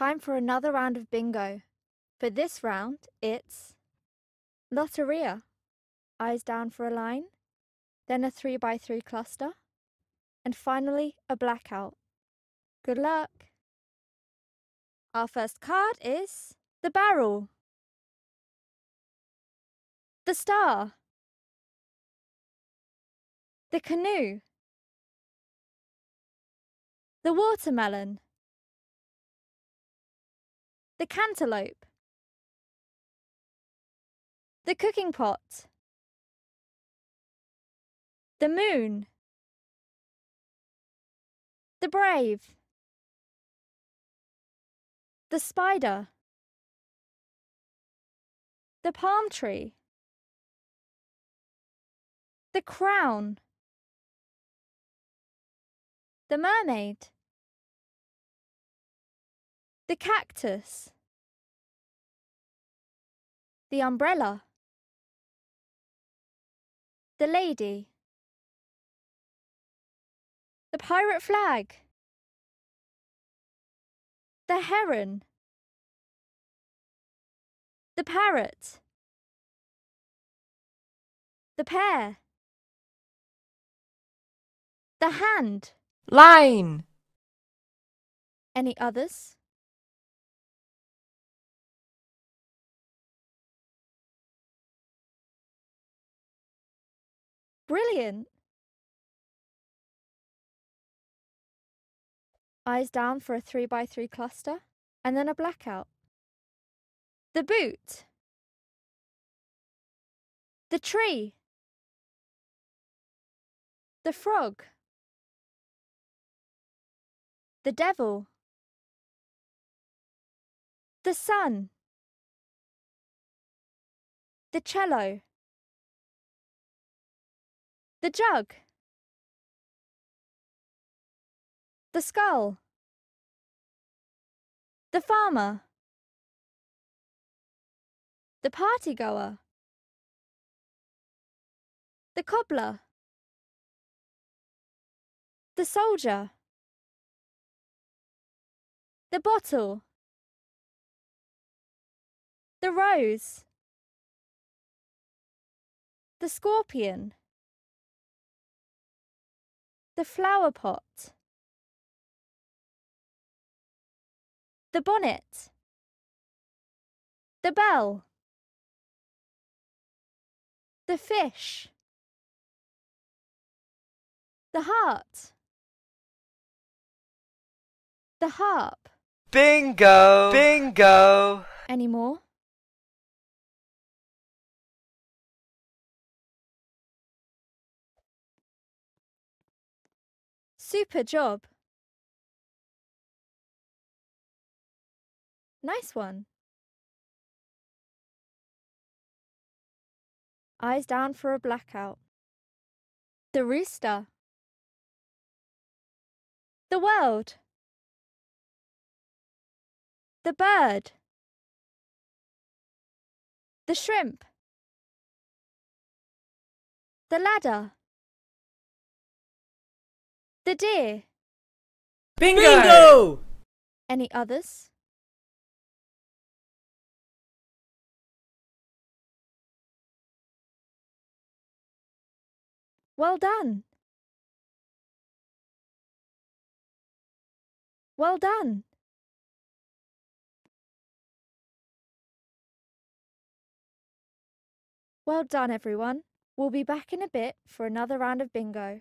Time for another round of bingo. For this round, it's Lotteria. Eyes down for a line, then a 3 by 3 cluster, and finally a blackout. Good luck. Our first card is the barrel, the star, the canoe, the watermelon. The cantaloupe. The cooking pot. The moon. The brave. The spider. The palm tree. The crown. The mermaid. The cactus. The umbrella. The lady. The pirate flag. The heron. The parrot. The pear. The hand. Line. Any others? Brilliant. Eyes down for a 3x3 cluster, and then a blackout. The boot. The tree. The frog. The devil. The sun. The cello. The jug. The skull. The farmer. The party goer. The cobbler. The soldier. The bottle. The rose. The scorpion. The flower pot. The bonnet. The bell. The fish. The heart. The harp. Bingo! Bingo! Any more? Super job. Nice one. Eyes down for a blackout. The rooster. The world. The bird. The shrimp. The ladder. The deer. Bingo! Bingo! Any others? Well done. Well done. Well done, everyone. We'll be back in a bit for another round of bingo.